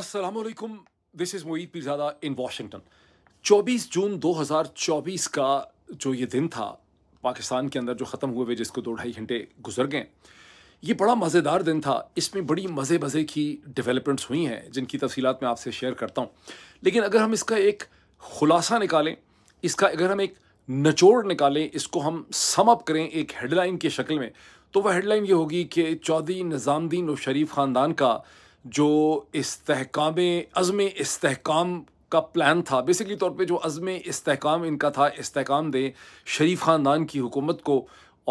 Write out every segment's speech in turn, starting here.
असलकुम this is Moeed Pirzada in Washington 24 जून 2024 का जो ये दिन था पाकिस्तान के अंदर जो ख़त्म हुए हुए जिसको दो ढाई घंटे गुजर गए ये बड़ा मज़ेदार दिन था इसमें बड़ी मज़े मज़े की डेवलपमेंट्स हुई हैं जिनकी तफसीत मैं आपसे शेयर करता हूँ लेकिन अगर हम इसका एक खुलासा निकालें इसका अगर हम एक नचोड़ निकालें इसको हम समअप करें एक हेडलाइन की शक्ल में तो वह हेडलाइन ये होगी कि चौधरी निज़ामद्दीन और शरीफ ख़ानदान का जो इसकाम अज़म इसकाम का प्लान था बेसिकली तौर पे जो अज़म इसकाम इनका था इसकाम दें शरीफ ख़ानदान की हुकूमत को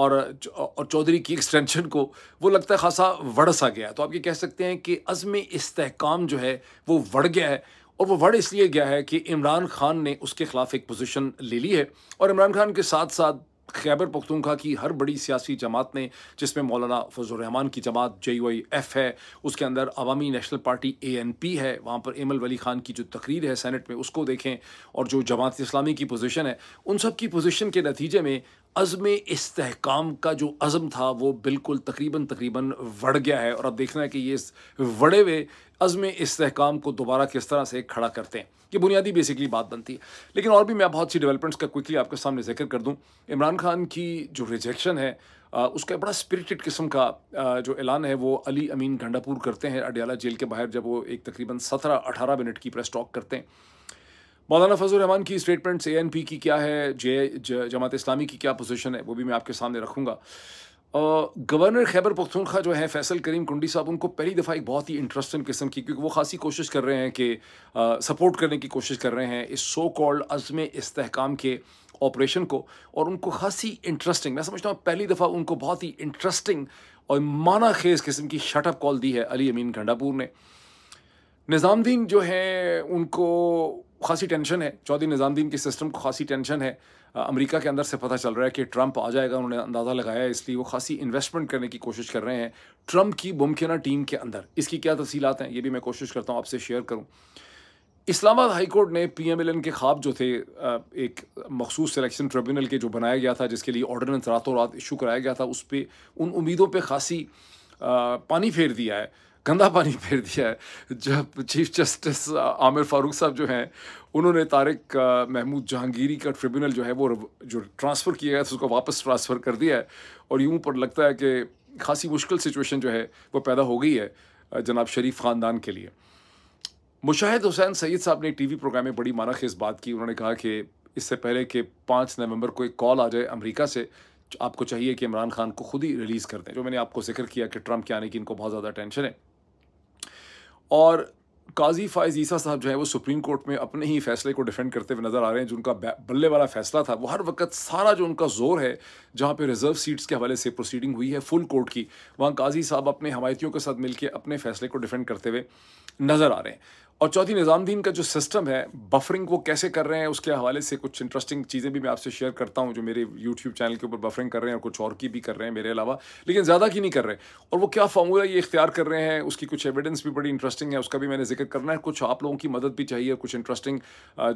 और और चौधरी की एक्सटेंशन को वो लगता है खासा वड़ सा गया तो आप ये कह सकते हैं कि अज़म इसकाम जो है वो वड़ गया है और वो वड़ इसलिए गया है कि इमरान खान ने उसके ख़िलाफ़ एक पोजीशन ले ली है और इमरान खान के साथ साथ खैबर पख्तूनखा की हर बड़ी सियासी जमात ने जिसमें मौलाना फजलरहमान की जमात जे यू आई एफ़ है उसके अंदर Awami National Party A N P है वहाँ पर एमल वली खान की जो तकरीर है सैनट में उसको देखें और जो जमात इस्लामी की पोजिशन है उन सब की पोजीशन के नतीजे में अज़म इसकाम का जो अज़म था वो बिल्कुल तकरीबन तकरीबन बढ़ गया है और अब देखना है कि ये वड़े हुए अज़म इसकाम को दोबारा किस तरह से खड़ा करते हैं ये बुनियादी बेसिकली बात बनती है लेकिन और भी मैं बहुत सी डेवलपमेंट्स का क्विकली आपके सामने जिक्र कर दूँ इमरान खान की जो रिजेक्शन है उसका बड़ा स्पिरिटेड किस्म का जो ऐलान है वो अली अमीन गंडापुर करते हैं अडियाला जेल के बाहर जब वो एक तकरीबन सत्रह अठारह मिनट की प्रेस टॉक करते हैं मौलाना फजल रहमान की स्टेटमेंट से एन पी की क्या है जे जमात इस्लामी की क्या पोजीशन है वो भी मैं आपके सामने रखूँगा गवर्नर खैबर पख्तूनखा जो है फैसल करीम कुंडी साहब उनको पहली दफ़ा एक बहुत ही इंटरेस्टिंग किस्म की क्योंकि वो खासी कोशिश कर रहे हैं कि सपोर्ट करने की कोशिश कर रहे हैं इस सो कॉल्ड अज़म इसकाम के ऑपरेशन को और उनको खासी इंटरेस्टिंग मैं समझता हूँ पहली दफ़ा उनको बहुत ही इंटरेस्टिंग और माना खेज किस्म की शटअप कॉल दी है अली अमीन घंडापुर ने निज़ामुद्दीन जो है उनको खासी टेंशन है चौधरी निज़ामुद्दीन के सिस्टम को खासी टेंशन है अमेरिका के अंदर से पता चल रहा है कि ट्रंप आ जाएगा उन्होंने अंदाज़ा लगाया इसलिए वो खासी इन्वेस्टमेंट करने की कोशिश कर रहे हैं ट्रंप की मुमकिन टीम के अंदर इसकी क्या तफसीत हैं ये भी मैं कोशिश करता हूँ आपसे शेयर करूँ Islamabad high court P M M L एन के खाब जो थे एक मखसूस सिलेक्शन ट्रिब्यूनल के जो बनाया गया था जिसके लिए ऑर्डिनेंस रातों रात इशू कराया गया था उस पर उन उम्मीदों पर खासी पानी फेर दिया है गंदा पानी फेर दिया है जब चीफ जस्टिस आमिर फारूक साहब जो हैं उन्होंने तारिक महमूद जहांगीरी का ट्रिब्यूनल जो है वो जो ट्रांसफ़र किया गया था उसको वापस ट्रांसफ़र कर दिया है और यूँ पर लगता है कि खासी मुश्किल सिचुएशन जो है वो पैदा हो गई है जनाब शरीफ ख़ानदान के लिए मुशाहिद हुसैन सईद साहब ने टी वी प्रोग्राम में बड़ी माना खेज बात की उन्होंने कहा कि इससे पहले कि पाँच नवंबर को एक कॉल आ जाए अमरीका से आपको चाहिए कि इमरान खान को खुद ही रिलीज़ कर दें जो मैंने आपको जिक्र किया कि ट्रंप के आने की इनको बहुत ज़्यादा टेंशन है और काजी फायज़ ईसा साहब जो है वो सुप्रीम कोर्ट में अपने ही फैसले को डिफेंड करते हुए नज़र आ रहे हैं जिनका बल्ले वाला फैसला था वो हर वक्त सारा जो उनका जोर है जहाँ पे रिजर्व सीट्स के हवाले से प्रोसीडिंग हुई है फुल कोर्ट की वहाँ काजी साहब अपने हमायतियों के साथ मिलकर अपने फैसले को डिफेंड करते हुए नज़र आ रहे हैं और चौथी निज़ामुद्दीन का जो सिस्टम है बफरिंग वो कैसे कर रहे हैं उसके हवाले से कुछ इंटरेस्टिंग चीज़ें भी मैं आपसे शेयर करता हूँ जो मेरे यूट्यूब चैनल के ऊपर बफरिंग कर रहे हैं और कुछ और की भी कर रहे हैं मेरे अलावा लेकिन ज़्यादा की नहीं कर रहे और वो क्या फार्मूला ये इख्तियार कर रहे हैं उसकी कुछ एविडेंस भी बड़ी इंटरेस्टिंग है उसका भी मैंने जिक्र करना है कुछ आप लोगों की मदद भी चाहिए कुछ इंटरेस्टिंग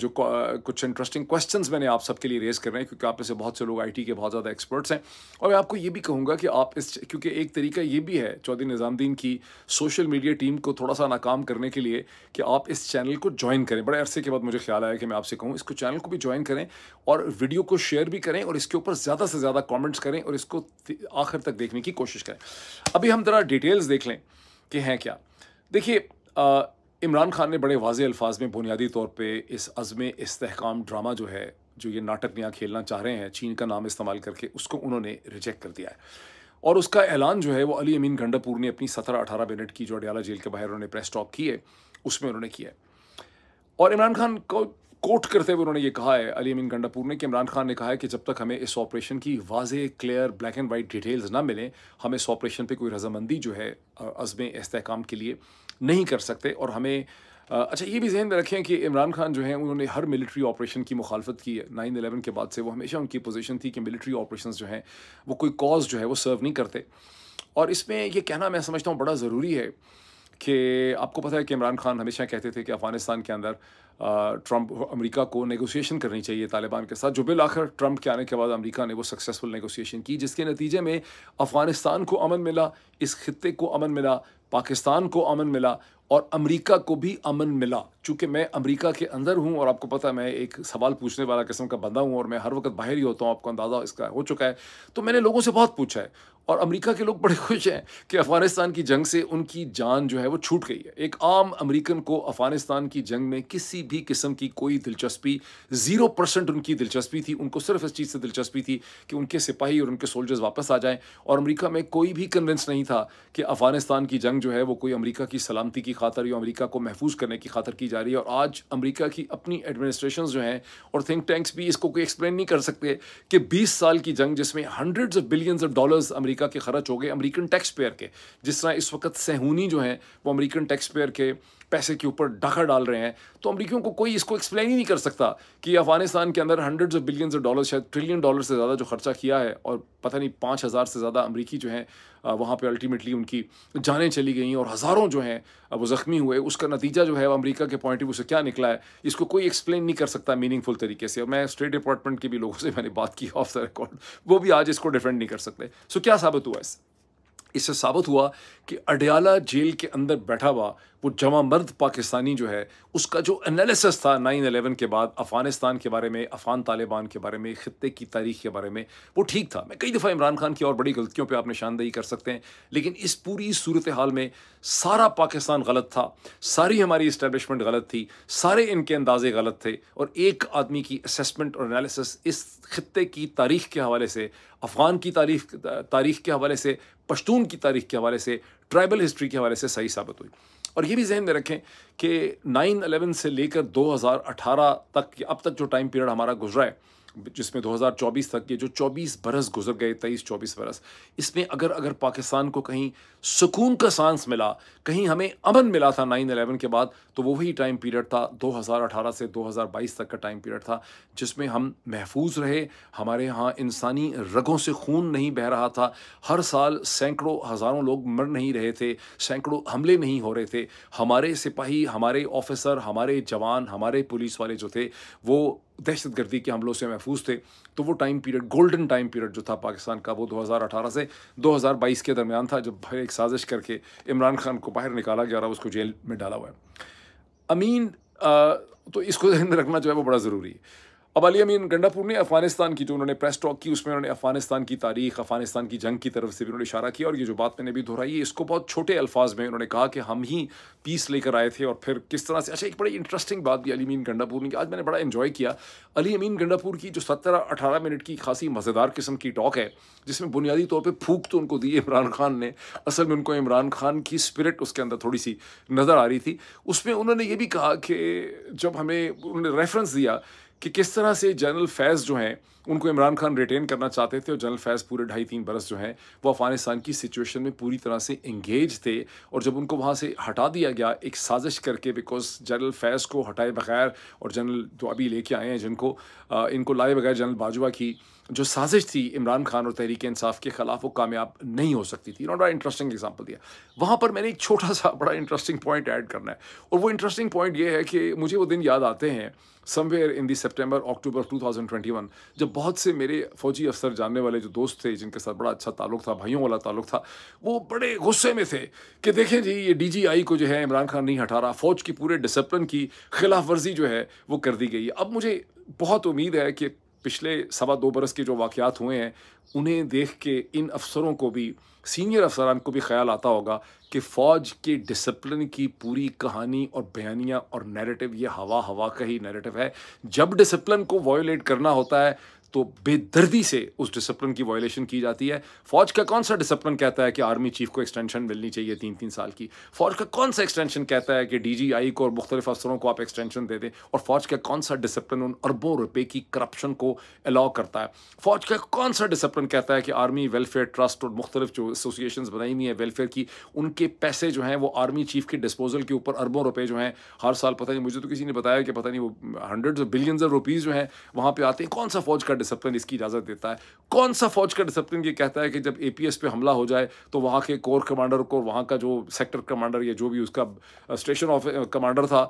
जो कुछ इंटरेस्टिंग क्वेश्चन मैंने आप सबके लिए रेज कर रहे हैं क्योंकि आप इसे बहुत से लोग आई के बहुत ज़्यादा एक्सपर्ट्स हैं और मैं आपको ये भी कहूँगा कि आप इस क्योंकि एक तरीका ये भी है चौधरी निज़ामुद्दीन की सोशल मीडिया टीम को थोड़ा सा नाकाम करने के लिए कि आप आप इस चैनल को ज्वाइन करें बड़े अरसे के बाद मुझे ख्याल आया कि मैं आपसे कहूँ इसको चैनल को भी ज्वाइन करें और वीडियो को शेयर भी करें और इसके ऊपर ज़्यादा से ज़्यादा कॉमेंट्स करें और इसको आखिर तक देखने की कोशिश करें अभी हम ज़रा डिटेल्स देख लें कि हैं क्या देखिए इमरान खान ने बड़े वाज अल्फाज में बुनियादी तौर पर इस अज़म इसकाम ड्रामा जो है जो ये नाटक यहाँ खेलना चाह रहे हैं चीन का नाम इस्तेमाल करके उसको उन्होंने रिजेक्ट कर दिया है और उसका ऐलान जो है वो अली अमीन गंडापुर ने अपनी सत्रह अठारह मिनट की जो अडियाला जेल के बाहर उन्होंने प्रेस टॉक की है उसमें उन्होंने किया है और इमरान खान को कोट करते हुए उन्होंने ये कहा है अली अमीन गंडापुर ने कि इमरान खान ने कहा है कि जब तक हमें इस ऑपरेशन की वाज clear black and white details ना मिलें हम इस ऑपरेशन पे कोई रजामंदी जो है अज़म इसकाम के लिए नहीं कर सकते और हमें अच्छा ये भी जहन में रखें कि इमरान खान जो हैं उन्होंने हर मिलिट्री ऑपरेशन की मुखालफत की है नाइन अलेवन के बाद से वो हमेशा उनकी पोजीशन थी कि मिलिट्री ऑपरेशन जो हैं वो कोई कॉज जो है वो सर्व नहीं करते और इसमें ये कहना मैं समझता हूँ बड़ा ज़रूरी है कि आपको पता है कि इमरान खान हमेशा कहते थे कि अफ़गानिस्तान के अंदर ट्रंप अमेरिका को नेगोशिएशन करनी चाहिए तालिबान के साथ जो बिल आखिर ट्रंप के आने के बाद अमेरिका ने वो सक्सेसफुल नेगोशिएशन की जिसके नतीजे में अफ़गानिस्तान को अमन मिला इस खत्े को अमन मिला पाकिस्तान को अमन मिला और अमेरिका को भी अमन मिला चूँकि मैं अमेरिका के अंदर हूँ और आपको पता है मैं एक सवाल पूछने वाला किस्म का बंदा हूँ और मैं हर वक्त बाहर ही होता हूँ आपको अंदाज़ा इसका हो चुका है तो मैंने लोगों से बहुत पूछा है और अमेरिका के लोग बड़े खुश हैं कि अफ़गानिस्तान की जंग से उनकी जान जो है वो छूट गई है एक आम अमरीकन को अफ़गानिस्तान की जंग में किसी भी किस्म की कोई दिलचस्पी ज़ीरो परसेंट उनकी दिलचस्पी थी उनको सिर्फ इस चीज़ से दिलचस्पी थी कि उनके सिपाही और उनके सोल्जर्स वापस आ जाएँ और अमरीका में कोई भी कन्विंस नहीं था कि अफ़गानिस्तान की जंग जो है वो कोई अमरीका की सलामती की खातर या अमेरिका को महफूज करने की खातर की जा रही है और आज अमेरिका की अपनी एडमिनिस्ट्रेशन जो हैं और थिंक टैंक्स भी इसको कोई एक्सप्लेन नहीं कर सकते कि बीस साल की जंग जिसमें hundreds of billions of dollars America के खर्च हो गए अमरीकन टैक्स पेयर के जिस तरह इस वक्त सहूनी जो हैं वो अमेरिकन टैक्स पेयर के पैसे के ऊपर डाका डाल रहे हैं तो अमरीकियों को कोई इसको एक्सप्लेन ही नहीं कर सकता कि अफगानिस्तान के अंदर hundreds of billion of dollar शायद ट्रिलियन डॉलर से ज़्यादा जो खर्चा किया है और पता नहीं पाँच हज़ार से ज़्यादा अमरीकी जो हैं वहाँ पर अल्टीमेटली उनकी जानें चली गई और हज़ारों जो हैं वो ज़ख्मी हुए उसका नतीजा जो है वो अमरीका के पॉइंट ऑफ व्यू से क्या निकला है इसको कोई एक्सप्लेन नहीं कर सकता मीनिंगफुल तरीके से और मैं स्टेट डिपार्टमेंट के भी लोगों से मैंने बात की ऑफ द रिकॉर्ड वो भी आज इसको डिफेंड नहीं कर सकते सो क्या साबित हुआ इससे इससे साबित हुआ कि अडयाला जेल के अंदर बैठा हुआ वो जमा मर्द पाकिस्तानी जो है उसका जो एनालिसिस था नाइन अलेवन के बाद अफ़गानिस्तान के बारे में अफ़ान तालिबान के बारे में ख़त्े की तारीख के बारे में वो ठीक था मैं कई दफ़ा इमरान खान की और बड़ी गलतियों पर आप निशानदेही कर सकते हैं लेकिन इस पूरी सूरत हाल में सारा पाकिस्तान गलत था सारी हमारी इस्टेबलिशमेंट गलत थी सारे इनके अंदाजे गलत थे और एक आदमी की असमेंट और एनालिसिस इस खत्े की तारीख के हवाले से अफ़गान की तारीख तारीख के हवाले से पश्तून की तारीख के हवाले से ट्राइबल हिस्ट्री के हवाले से सही साबित हुई और ये भी जहन में रखें कि नाइन अलेवन से लेकर 2018 तक अब तक जो टाइम पीरियड हमारा गुजरा है जिसमें 2024 तक ये जो 24 बरस गुजर गए 23 24 बरस इसमें अगर अगर पाकिस्तान को कहीं सुकून का सांस मिला कहीं हमें अमन मिला था 9/11 के बाद तो वो वही टाइम पीरियड था 2018 से 2022 तक का टाइम पीरियड था जिसमें हम महफूज रहे हमारे यहाँ इंसानी रगों से खून नहीं बह रहा था हर साल सैकड़ों हज़ारों लोग मर नहीं रहे थे सैकड़ों हमले नहीं हो रहे थे हमारे सिपाही हमारे ऑफिसर हमारे जवान हमारे पुलिस वाले जो थे वो दहशत गर्दी के हमलों से महफूज थे तो वो time period golden time period जो था पाकिस्तान का वो 2018 से 2022 के दरमियान था जब भाई एक साजिश करके इमरान खान को बाहर निकाला गया और उसको जेल में डाला हुआ है अमीन आ, तो इसको ध्यान में रखना जो है वो बड़ा ज़रूरी है अब अली अमीन गंडापुर ने अफगानिस्तान की जो उन्होंने प्रेस टॉक की उसमें उन्होंने अफगानिस्तान की तारीख अफगानिस्तान की जंग की तरफ से भी उन्होंने इशारा किया और ये जो बात मैंने भी दोहराई है इसको बहुत छोटे अल्फाज में उन्होंने कहा कि हम ही पीस लेकर आए थे और फिर किस तरह से अच्छा एक बड़ी इंटरेस्टिंग बात भी अली अमीन गंडापुर ने आज मैंने बड़ा इन्जॉय किया अली अमीन गंडापुर की जो सत्रह अठारह मिनट की खासी मज़ेदार किस्म की टॉक है जिसमें बुनियादी तौर पर फूक तो उनको दी इमरान खान ने असल में उनको इमरान खान की स्पिरिट उसके अंदर थोड़ी सी नज़र आ रही थी उसमें उन्होंने ये भी कहा कि जब हमें उन्होंने रेफरेंस दिया कि किस तरह से जनरल फैज़ जो हैं उनको इमरान खान रिटेन करना चाहते थे और जनरल फैज़ पूरे ढाई तीन बरस जो हैं वो अफ़गानिस्तान की सिचुएशन में पूरी तरह से इंगेज थे और जब उनको वहाँ से हटा दिया गया एक साजिश करके बिकॉज जनरल फैज़ को हटाए बगैर और जनरल जो अभी लेके आए हैं जिनको इनको लाए बगैर जनरल बाजवा की जो साजिश थी इमरान खान और तहरीक इंसाफ के खिलाफ वो कामयाब नहीं हो सकती थी उन्होंने बड़ा इंटरेस्टिंग एग्जांपल दिया वहाँ पर मैंने एक छोटा सा बड़ा इंटरेस्टिंग पॉइंट ऐड करना है और वो इंटरेस्टिंग पॉइंट ये है कि मुझे वो दिन याद आते हैं somewhere in the September October to जब बहुत से मेरे फौजी अफसर जानने वाले जो दोस्त थे जिनके साथ बड़ा अच्छा ताल्लुक था भाइयों वाला ताल्लुक था वो बड़े गुस्से में थे कि देखें जी ये डी को जो है इमरान खान नहीं हटा रहा फौज की पूरे डिसिप्लिन की खिलाफ वर्जी जो है वो कर दी गई अब मुझे बहुत उम्मीद है कि पिछले सवा दो बरस के जो वाक़ात हुए हैं उन्हें देख के इन अफसरों को भी सीनियर अफसरान को भी ख्याल आता होगा कि फ़ौज के डिसिप्लिन की पूरी कहानी और बयानियाँ और नैरेटिव ये हवा हवा का ही नैरेटिव है जब डिसिप्लिन को वायोलेट करना होता है तो बेदर्दी से उस डिसिप्लिन की वायलेशन की जाती है फौज का कौन सा डिसिप्लिन कहता है कि आर्मी चीफ को एक्सटेंशन मिलनी चाहिए तीन तीन साल की फौज का कौन सा एक्सटेंशन कहता है कि डीजीआई को और मुख्तलिफ अफसरों को आप एक्सटेंशन दे दें और फौज का कौन सा डिसिप्लिन उन अरबों रुपए की करप्शन को अलाउ करता है फौज का कौन सा डिसिप्लिन कहता है कि आर्मी वेलफेयर ट्रस्ट और मुख्तलिफ जो एसोसिएशन बनाई हुई है वेलफेयर की उनके पैसे जो हैं वो आर्मी चीफ के डिस्पोजल के ऊपर अरबों रुपए जो हैं हर साल पता नहीं मुझे तो किसी ने बताया कि पता नहीं वो हंड्रेड बिलियन रुपीज़ जो हैं वहाँ पर आते हैं कौन सा फौज का डिसिप्लिन इसकी इजाज़त देता है कौन सा फौज का डिसिप्लिन ये कहता है कि जब एपीएस पे हमला हो जाए तो वहाँ के कोर कमांडर को वहाँ का जो सेक्टर कमांडर या जो भी उसका स्टेशन ऑफ कमांडर था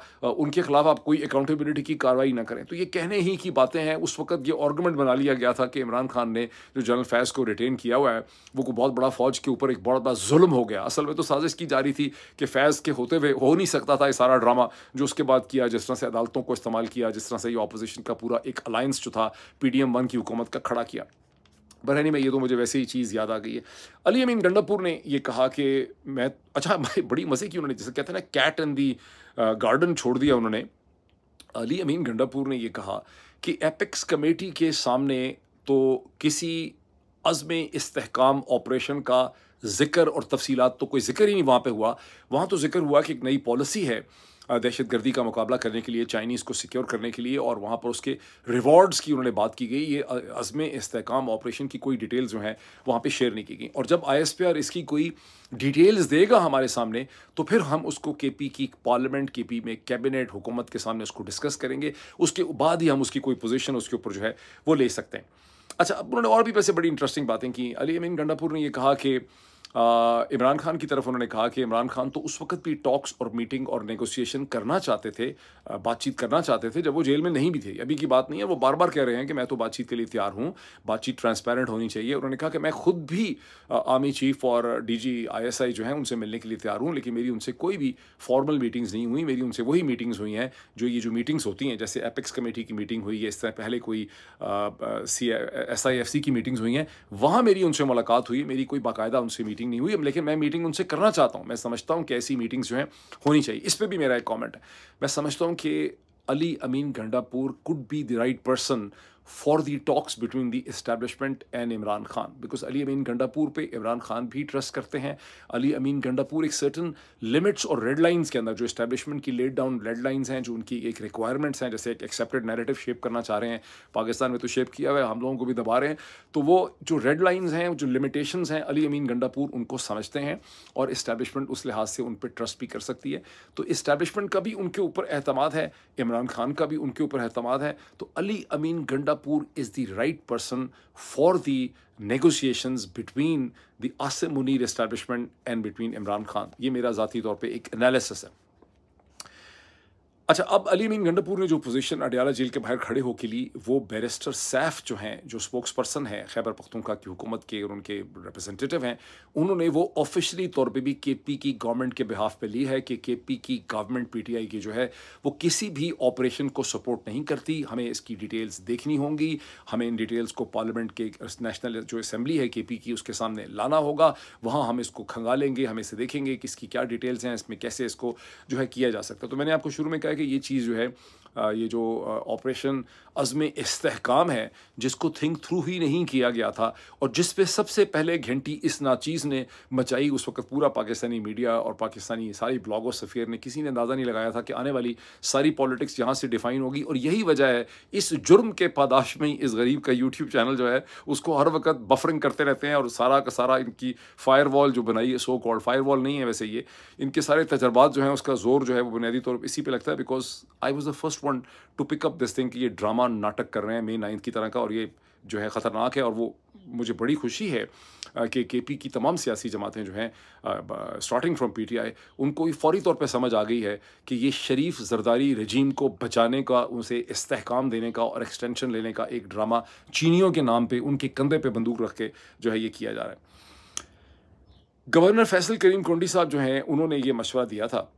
उनके खिलाफ आप कोई अकाउंटेबिलिटी की कार्रवाई ना करें तो ये कहने ही की बातें हैं उस वक्त ये आर्गूमेंट बना लिया गया था कि इमरान खान ने जो जनरल फैज़ को रिटेन किया हुआ है वो को बहुत बड़ा फ़ौज के ऊपर एक बहुत बड़ा जुल्म हो गया असल में तो साजिश की जा रही थी कि फैज़ के होते हुए हो नहीं सकता था ये सारा ड्रामा जो उसके बाद किया जिस तरह से अदालतों को इस्तेमाल किया जिस तरह से ये अपोजिशन का पूरा एक अलायंस जो था पी डी एम अमन की हुकूमत का खड़ा किया बरहनी में ये तो मुझे वैसे ही चीज़ याद आ गई है अली अमीन गंडापुर ने ये कहा कि मैं अच्छा मैं बड़ी मज़े की उन्होंने जैसे कहते हैं ना कैट इन दी गार्डन छोड़ दिया उन्होंने अली अमीन गंडापुर ने यह कहा कि एपिक्स कमेटी के सामने तो किसी अज़म इसकाम ऑपरेशन का जिक्र और तफसीत तो कोई जिक्र ही नहीं वहाँ पर हुआ वहाँ तो जिक्र हुआ कि एक नई पॉलिसी है दहशतगर्दी का मुकाबला करने के लिए चाइनीज़ को सिक्योर करने के लिए और वहाँ पर उसके रिवॉर्ड्स की उन्होंने बात की गई ये अज़म इसकाम ऑपरेशन की कोई डिटेल जो हैं वहाँ पर शेयर नहीं की गई और जब आई एस पी आर इसकी कोई डिटेल्स देगा हमारे सामने तो फिर हम उसको के पी की पार्लियामेंट के पी में कैबिनेट हुकूमत के सामने उसको डिस्कस करेंगे उसके बाद ही हम उसकी कोई पोजीशन उसके ऊपर जो है वो ले सकते हैं अच्छा अब उन्होंने और भी वैसे बड़ी इंटरेस्टिंग बातें की अली अमीन गंडापुर ने यह कहा कि इमरान खान की तरफ उन्होंने कहा कि इमरान खान तो उस वक्त भी टॉक्स और मीटिंग और नेगोशिएशन करना चाहते थे बातचीत करना चाहते थे जब वो जेल में नहीं भी थे अभी की बात नहीं है वो बार बार कह रहे हैं कि मैं तो बातचीत के लिए तैयार हूँ बातचीत ट्रांसपेरेंट होनी चाहिए उन्होंने कहा कि मैं खुद भी आर्मी चीफ और डी जी जो हैं उनसे मिलने के लिए तैयार हूँ लेकिन मेरी उनसे कोई भी फॉर्मल मीटिंग्स नहीं हुई मेरी उनसे वही मीटिंग्स हुई हैं जो ये जो मीटिंग्स होती हैं जैसे एपेक्स कमेटी की मीटिंग हुई है इस तरह पहले कोई C S I F C की मीटिंग्स हुई हैं वहाँ मेरी उनसे मुलाकात हुई मेरी कोई बाकायदा उनसे मीटिंग मीटिंग नहीं हुई अब लेकिन मैं मीटिंग उनसे करना चाहता हूँ मैं समझता हूँ कि ऐसी मीटिंग्स जो हैं होनी चाहिए इस पर भी मेरा एक कॉमेंट है मैं समझता हूँ कि Ali Amin Gandapur could be the right person for the talks between the establishment and Imran Khan because Ali Amin Gandapur पे इमरान खान भी ट्रस्ट करते हैं अली अमीन गंडापुर एक सर्टन लिमिट्स और रेड लाइन्स के अंदर जो इस्टेबलिशमेंट की लेट डाउन रेड लाइन्स हैं जो उनकी एक रिक्वायरमेंट्स हैं जैसे एक एक्सेप्टेड नेरेटिव शेप करना चाह रहे हैं पाकिस्तान में तो शेप किया हुआ है हम लोगों को भी दबा रहे हैं तो वो जो रेड लाइन्स हैं जो लिमिटेशन हैं अली अमीन गंडापुर उनको समझते हैं और इस्टेब्लिशमेंट उस लिहाज से उन पर ट्रस्ट भी कर सकती है तो इस्टेबलिशमेंट का भी उनके ऊपर अहतमाद है इमरान खान का भी उनके ऊपर अहतमाद है तो अली अमीन गंडा Singapore is the right person for the negotiations between the Asim Munir establishment and between Imran Khan. This is my analysis है. अच्छा अब अली मीन गंडपुर ने जो पोजीशन अडियाला जेल के बाहर खड़े होकर ली वो बैरिस्टर सैफ जो हैं जो स्पोक्स पर्सन हैं खैबर पख्तूनखा की हुकूमत के और उनके रिप्रेजेंटेटिव हैं उन्होंने वो ऑफिशली तौर पे भी के पी की गवर्नमेंट के बिहाफ पे ली है कि के पी की गवर्नमेंट पी टी आई की जो है वो किसी भी ऑपरेशन को सपोर्ट नहीं करती हमें इसकी डिटेल्स देखनी होंगी हमें इन डिटेल्स को पार्लियामेंट के नेशनल जो असम्बली है के पी की उसके सामने लाना होगा वहाँ हम इसको खंगालेंगे हम इसे देखेंगे कि इसकी क्या डिटेल्स हैं इसमें कैसे इसको जो है किया जा सकता तो मैंने आपको शुरू में कहा कि ये चीज़ जो है ये जो ऑपरेशन अज़म इसकाम है जिसको थिंक थ्रू ही नहीं किया गया था और जिस पे सबसे पहले घंटी इस नाचीज़ ने मचाई उस वक्त पूरा पाकिस्तानी मीडिया और पाकिस्तानी सारी ब्लॉगर सफेर ने किसी ने अंदाज़ा नहीं लगाया था कि आने वाली सारी पॉलिटिक्स यहाँ से डिफ़ाइन होगी और यही वजह है इस जुर्म के पादाश में ही इस गरीब का यूट्यूब चैनल जो है उसको हर वक्त बफरिंग करते रहते हैं और सारा का सारा इनकी फायर जो बनाई है सो कॉल्ड फायर नहीं है वैसे ये इनके सारे तजर्बात जो हैं उसका जोर जो है वो बुनियादी तौर पर इसी पर लगता है because I was the first one to pick up this thing कि ये ड्रामा महान नाटक कर रहे हैं मे नाइन्थ की तरह का और ये जो है ख़तरनाक है और वो मुझे बड़ी खुशी है कि के पी की तमाम सियासी जमातें जो हैं starting from P T I उनको फौरी तौर पर समझ आ गई है कि ये शरीफ जरदारी रजीम को बचाने का उसे इस्तेकाम देने का और एक्सटेंशन लेने का एक ड्रामा चीनियों के नाम पर उनके कंधे पर बंदूक रख के जो है ये किया जा रहा है गवर्नर फैसल करीम कोंडी साहब जो हैं उन्होंने ये मशवरा दिया था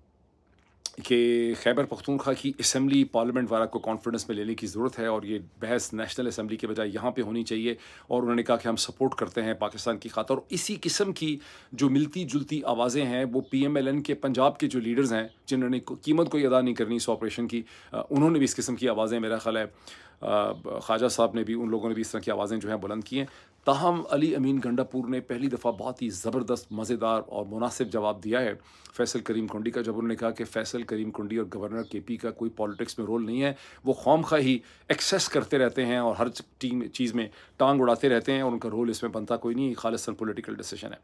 कि खैबर पख्तूनख्वा की इसम्बली पार्लियामेंट वाला को कॉन्फिडेंस में लेने की ज़रूरत है और ये बहस नेशनल असम्बली के बजाय यहाँ पे होनी चाहिए और उन्होंने कहा कि हम सपोर्ट करते हैं पाकिस्तान की खातर और इसी किस्म की जो मिलती जुलती आवाज़ें हैं वो पी एम एल एन के पंजाब के जो लीडर्स हैं जिन्होंने कीमत कोई अदा नहीं करनी इस ऑपरेशन की उन्होंने भी इस किस्म की आवाज़ें मेरा ख्याल है ख्वाजा साहब ने भी उन लोगों ने भी इस तरह की आवाज़ें जो हैं बुलंद की हैं ताहम अली अमीन गंडापुर ने पहली दफ़ा बहुत ही ज़बरदस्त मज़ेदार और मुनासिब जवाब दिया है फैसल करीम कुंडी का जब उन्होंने कहा कि फैसल करीम कुंडी और गवर्नर के पी का कोई पॉलिटिक्स में रोल नहीं है वो खौम खा ही एक्सेस करते रहते हैं और हर टीम चीज़ में टांग उड़ाते रहते हैं और उनका रोल इसमें बनता कोई नहीं खालसन पोलिटिकल डिसीजन है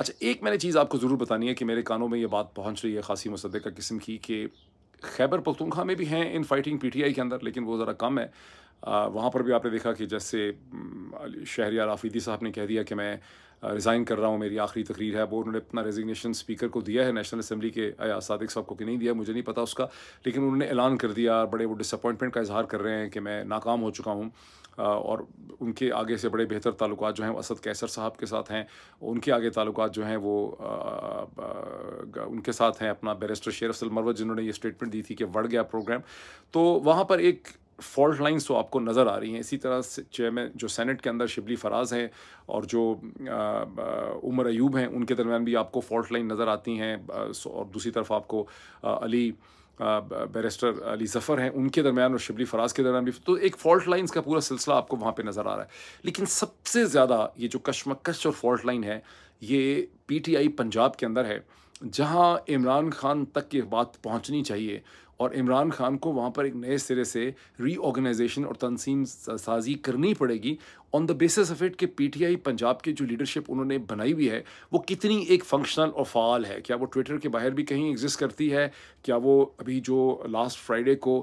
अच्छा एक मैंने चीज़ आपको ज़रूर बतानी है कि मेरे कानों में ये बात पहुँच रही है खासी मुसद किस्म की कि खैबर पख्तूनखा में भी हैं इन फाइटिंग पीटीआई के अंदर लेकिन वो ज़रा कम है वहाँ पर भी आपने देखा कि जैसे हम्म, शहरियार आफरीदी साहब ने कह दिया कि मैं रिज़ाइन कर रहा हूँ मेरी आखिरी तकरीर है वो उन्होंने अपना रेजिग्नेशन स्पीकर को दिया है नेशनल असम्बली के अया सादिक साहब को कि नहीं दिया मुझे नहीं पता उसका लेकिन उन्होंने ऐलान कर दिया बड़े वो डिसअपॉइंटमेंट का इजहार कर रहे हैं कि मैं नाकाम हो चुका हूँ और उनके आगे से बड़े बेहतर ताल्लुक जो हैं असद कैसर साहब के साथ हैं उनके आगे ताल्लुक जो हैं वो आ, आ, उनके साथ हैं अपना बैरिस्टर शेरफ अफसल जिन्होंने ये स्टेटमेंट दी थी कि बढ़ गया प्रोग्राम तो वहाँ पर एक फॉल्ट लाइन्स तो आपको नज़र आ रही हैं इसी तरह से चेयरमैन जो सेनेट के अंदर शिबली फराज हैं और जो उमर अयूब हैं उनके दरमियान भी आपको फॉल्ट लाइन नज़र आती हैं और दूसरी तरफ आपको अली बैरिस्टर अली जफ़र हैं उनके दरमियान और शिबली फराज के दरमियान भी तो एक फॉल्ट लाइन्स का पूरा सिलसिला आपको वहाँ पर नज़र आ रहा है लेकिन सबसे ज़्यादा ये जो कशमकश और फॉल्ट लाइन है ये आई पंजाब के अंदर है जहाँ इमरान खान तक ये बात पहुँचनी चाहिए और इमरान खान को वहाँ पर एक नए सिरे से रीऑर्गेनाइजेशन और तनसीम साजी करनी पड़ेगी on the basis of it कि पीटीआई पंजाब की जो लीडरशिप उन्होंने बनाई हुई है वो कितनी एक फंक्शनल और फाल है क्या वो ट्विटर के बाहर भी कहीं एग्जिस्ट करती है क्या वो अभी जो लास्ट फ्राइडे को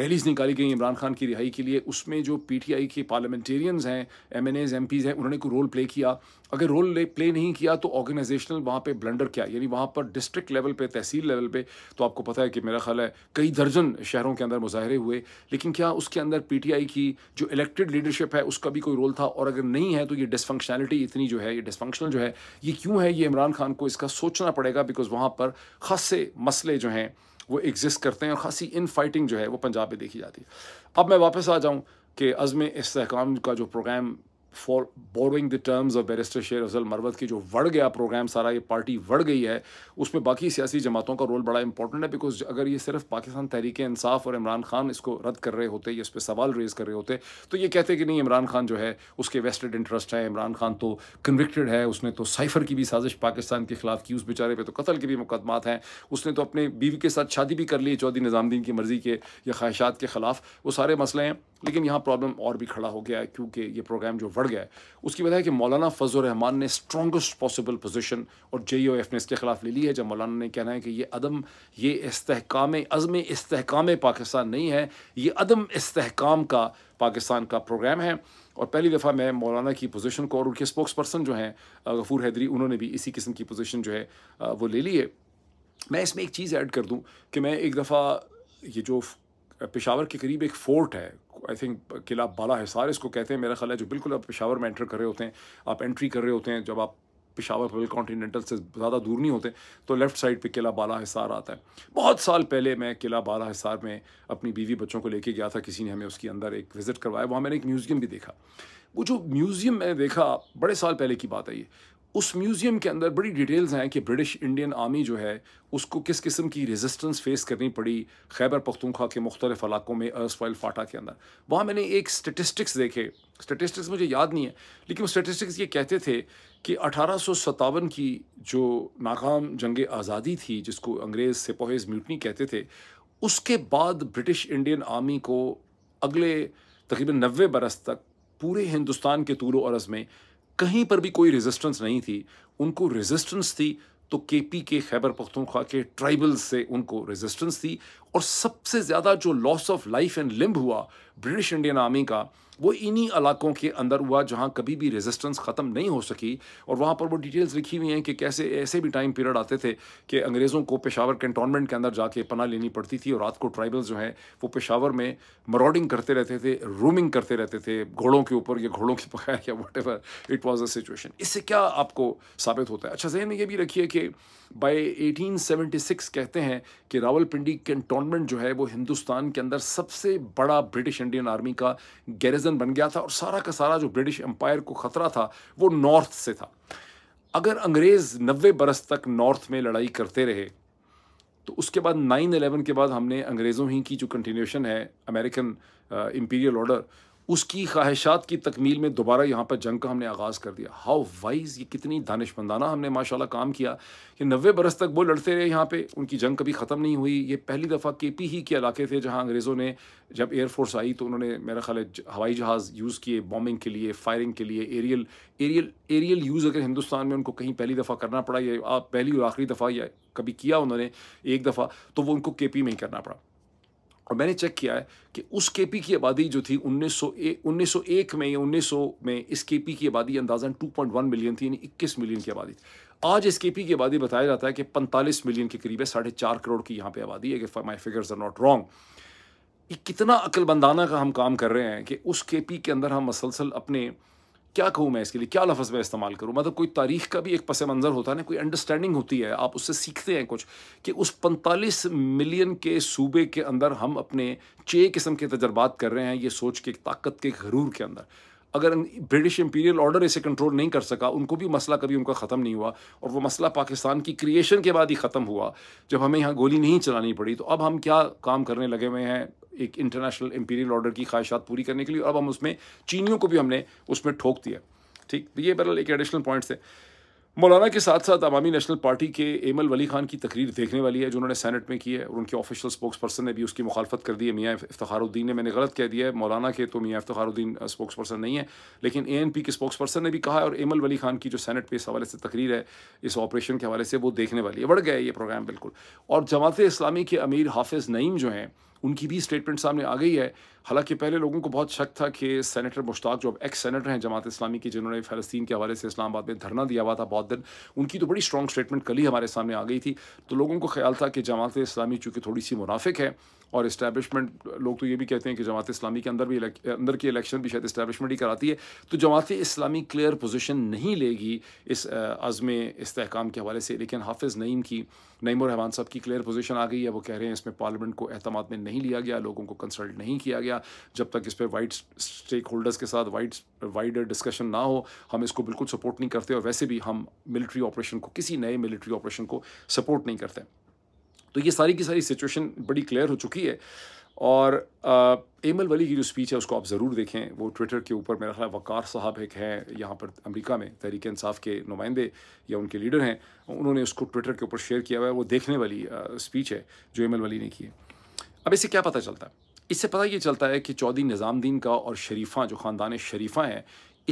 रैलीज निकाली गई इमरान खान की रिहाई के लिए उसमें जो पीटीआई के पार्लियामेंटेरियंस हैं M N As M Ps हैं उन्होंने कोई रोल प्ले किया अगर रोल प्ले नहीं किया तो ऑर्गेनाइजेशनल वहाँ पर ब्लेंडर क्या यानी वहाँ पर डिस्ट्रिक्ट लेवल पर तहसील लेवल पर तो आपको पता है कि मेरा ख्याल है कई दर्जन शहरों के अंदर मुजाहरे हुए लेकिन क्या उसके अंदर पी की जो इलेक्टेड लीडरशिप है उसका भी कोई रोल था और अगर नहीं है तो ये डिसफंक्शनैलिटी इतनी जो है ये डिसफंक्शनल जो है ये क्यों है ये इमरान खान को इसका सोचना पड़ेगा बिकॉज वहाँ पर खासे मसले जो हैं वो एग्जिस्ट करते हैं और खासी इन फाइटिंग जो है वो पंजाब में देखी जाती है अब मैं वापस आ जाऊँ कि अज़म इसकाम का जो program for borrowing the terms of barrister Sher Afzal मरवत की जो बढ़ गया प्रोग्राम सारा ये पार्टी बढ़ गई है उसमें बाकी सियासी जमातों का रोल बड़ा इंपॉर्टेंट है बिकॉज अगर ये सिर्फ पाकिस्तान तहरीक इंसाफ और इमरान खान इसको रद्द कर रहे होते या इस पर सवाल रेज कर रहे होते तो ये कहते कि नहीं इमरान खान जो है उसके वेस्टेड इंटरेस्ट है इमरान खान तो कन्विक्टेड है उसने तो साइफर की भी साजिश पाकिस्तान के खिलाफ की उस बेचारे पर तो कतल के भी मुकदमात हैं उसने तो अपने बीवी के साथ शादी भी कर ली चौधरी निज़ामुद्दीन की मर्ज़ी के या ख्वाहिशात के खिलाफ वो सारे मसले हैं लेकिन यहाँ प्रॉब्लम और भी खड़ा हो गया है क्योंकि ये प्रोग्राम जो बढ़ गया है उसकी वजह है कि मौलाना फजल रहमान ने स्ट्रॉगेस्ट पॉसिबल पोजिशन और जे ओ एफ ने इसके खिलाफ ले ली है जब मौलाना ने कहना है कि ये अदम ये इसकाम अज़म इसकाम पाकिस्तान नहीं है ये अदम इसकाम का पाकिस्तान का प्रोग्राम है और पहली दफ़ा मैं मौलाना की पोजीशन को और उनके स्पोक्स पर्सन जो हैं गफूर हैदरी उन्होंने भी इसी किस्म की पोजीशन जो है वो ले ली है मैं इसमें एक चीज़ ऐड कर दूं कि मैं एक दफ़ा ये जो पेशावर के करीब एक फोर्ट है आई थिंक किला बाला हिसार इसको कहते हैं मेरा ख्याल है जो बिल्कुल आप पेशावर में एंटर कर रहे होते हैं आप एंट्री कर रहे होते हैं जब आप पेशावर पवेल कॉन्टीनेंटल से ज़्यादा दूर नहीं होते तो लेफ़्ट साइड पे किला बाला हिसार आता है बहुत साल पहले मैं किला बाला हिसार में अपनी बीवी बच्चों को लेके गया था किसी ने हमें उसके अंदर एक विज़िट करवाया वहाँ मैंने एक म्यूज़ियम भी देखा वो जो म्यूज़ियम मैंने देखा बड़े साल पहले की बात है ये उस म्यूज़ियम के अंदर बड़ी डिटेल्स हैं कि ब्रिटिश इंडियन आर्मी जो है उसको किस किस्म की रेजिस्टेंस फेस करनी पड़ी खैबर पख्तूनख्वा के मुख्तलिफ इलाकों में अर्सफाइल फाटा के अंदर वहाँ मैंने एक स्टेटिस्टिक्स देखे स्टेटिस्टिक्स मुझे याद नहीं है लेकिन वो स्टेटिस्टिक्स ये कहते थे कि अठारह की जो नाकाम जंग आज़ादी थी जिसको अंग्रेज़ सिपोहेज म्यूटनी कहते थे उसके बाद ब्रिटिश इंडियन आर्मी को अगले तकरीबन नबे बरस तक पूरे हिंदुस्तान के तूलो अरज़ में कहीं पर भी कोई रेजिस्टेंस नहीं थी उनको रेजिस्टेंस थी तो के पी के खैबर पख्तूनख्वा के ट्राइबल्स से उनको रेजिस्टेंस थी और सबसे ज़्यादा जो loss of life and limb हुआ ब्रिटिश इंडियन आर्मी का वो इन्हीं इलाकों के अंदर हुआ जहाँ कभी भी रेजिस्टेंस ख़त्म नहीं हो सकी और वहाँ पर वो डिटेल्स लिखी हुई हैं कि कैसे ऐसे भी टाइम पीरियड आते थे कि अंग्रेज़ों को पेशावर कैंटोनमेंट के अंदर जाके पना लेनी पड़ती थी और रात को ट्राइबल्स जो हैं वो पेशावर में मरॉडिंग करते रहते थे रूमिंग करते रहते थे घोड़ों के ऊपर या घोड़ों के पकाया या whatever it was a situation इससे क्या आपको साबित होता है अच्छा जहन ये भी रखिए कि बाई 1876 कहते हैं कि रावलपिंडी कैंटोनमेंट जो है वो हिंदुस्तान के अंदर सबसे बड़ा ब्रिटिश इंडियन आर्मी का गैरज रीजन बन गया था और सारा का सारा जो ब्रिटिश एम्पायर को खतरा था वो नॉर्थ से था अगर अंग्रेज़ नब्बे बरस तक नॉर्थ में लड़ाई करते रहे तो उसके बाद नाइन अलेवन के बाद हमने अंग्रेज़ों ही की जो कंटिन्यूशन है अमेरिकन इम्पीरियल ऑर्डर उसकी ख्वाहिशात की तकमील में दोबारा यहाँ पर जंग का हमने आगाज़ कर दिया हाउ वाइज ये कितनी दानशमंदाना हमने माशाल्लाह काम किया कि नबे बरस तक वो लड़ते रहे यहाँ पे उनकी जंग कभी ख़त्म नहीं हुई ये पहली दफ़ा के पी ही के इलाके थे जहाँ अंग्रेज़ों ने जब एयरफोर्स आई तो उन्होंने मेरा ख्याल हवाई जहाज़ यूज़ किए बॉम्बिंग के लिए फायरिंग के लिए एरियल एरियल एरियल यूज़ अगर हिंदुस्तान में उनको कहीं पहली दफ़ा करना पड़ा या पहली और आखिरी दफ़ा या कभी किया उन्होंने एक दफ़ा तो वो उनको के पी में ही करना पड़ा और मैंने चेक किया है कि उस के पी की आबादी जो थी 1901 1901 में या 1900 में इस के पी की आबादी अंदाजन 2.1 मिलियन थी यानी 21 मिलियन की आबादी आज इस के पी की आबादी बताया जाता है कि 45 मिलियन के करीब है साढ़े चार करोड़ की यहाँ पे आबादी है कि my figures are not wrong ये कितना अक्लबंदाना का हम काम कर रहे हैं कि उस के पी के अंदर हम मसलसल अपने क्या कहूँ मैं इसके लिए क्या लफ्ज़ मैं इस्तेमाल करूँ मतलब कोई तारीख का भी एक पस मंज़र होता है ना कोई अंडरस्टैंडिंग होती है आप उससे सीखते हैं कुछ कि उस पैंतालीस मिलियन के सूबे के अंदर हम अपने छः किस्म के तजर्बात कर रहे हैं ये सोच के ताकत के घरूर के अंदर अगर ब्रिटिश इंपीरियल ऑर्डर इसे कंट्रोल नहीं कर सका उनको भी मसला कभी उनका ख़त्म नहीं हुआ और वो मसला पाकिस्तान की क्रिएशन के बाद ही ख़त्म हुआ जब हमें यहाँ गोली नहीं चलानी पड़ी तो अब हम क्या काम करने लगे हुए हैं एक इंटरनेशनल इम्पीरियल ऑर्डर की ख्वाहिशात पूरी करने के लिए अब हम उसमें चीनियों को भी हमने उसमें ठोक दिया ठीक तो ये बहरल एक एडिशनल पॉइंट्स है मौलाना के साथ साथ अवामी नेशनल पार्टी के एमल वली खान की तकरीर देखने वाली है जिन्होंने उन्होंने सैनट में की है और उनके ऑफिशियल स्पोक्स पर्सन ने भी उसकी मुखालफत कर दी है मियाँ इफ्तारुद्दीन ने मैंने गलत कह दिया है मौलाना के तो मियाँ इफ्तारुद्दीन स्पोक्स पर्सन नहीं है लेकिन ए एन पी के स्पोक्स पर्सन ने भी कहा है और एमल वली खान की जो सैनट पर इस हवाले से तकरीर है इस ऑपरेशन के हवाले से वो देखने वाली है बढ़ गया ये प्रोग्राम बिल्कुल और जमात इस्लामी के अमीर हाफिज़ नईम जो हैं उनकी भी स्टेटमेंट सामने आ गई है हालांकि पहले लोगों को बहुत शक था कि सेनेटर मुश्ताक जो अब एक्स सेनेटर हैं जमात इस्लामी की जिन्होंने फ़लस्तीन के हवाले से इस्लामाबाद में धरना दिया हुआ था बहुत दिन उनकी तो बड़ी स्ट्रॉन्ग स्टेटमेंट कल ही हमारे सामने आ गई थी तो लोगों को ख्याल था कि जमात इस्लामी चूँकि थोड़ी सी मुनाफिक है और इस्टेबलिशमेंट लोग तो ये भी कहते हैं कि जमात इस्लामी के अंदर भी अंदर की इलेक्शन भी शायद इस्टेबलिशमेंट ही कराती है तो जमात इस्लामी क्लियर पोजिशन नहीं लेगी इस अज़म इसकाम के हवाले से लेकिन हाफिज़ नईम की नईम और रहमान साहब की क्लियर पोजिशन आ गई है वो कह रहे हैं इसमें पार्लियामेंट को अहतम में नहीं लिया गया लोगों को कंसल्ट नहीं किया गया जब तक इस पर वाइट स्टेक होल्डर्स के साथ वाइट वाइडर डिस्कशन ना हो हम इसको बिल्कुल सपोर्ट नहीं करते और वैसे भी हम मिलिट्री ऑपरेशन को किसी नए मिलिट्री ऑपरेशन को सपोर्ट नहीं करते तो ये सारी की सारी सिचुएशन बड़ी क्लियर हो चुकी है और एमल वली की जो स्पीच है उसको आप ज़रूर देखें वो ट्विटर के ऊपर मेरा ख्याल वकार साहब एक हैं यहाँ पर अमेरिका में तहरीक इंसाफ के नुमाइंदे या उनके लीडर हैं उन्होंने उसको ट्विटर के ऊपर शेयर किया हुआ है वो देखने वाली स्पीच है जो एमल वली ने की है अब इससे क्या पता चलता है इससे पता ये चलता है कि चौधरी निज़ामद्दीन का और शरीफा जो ख़ानदान शरीफा हैं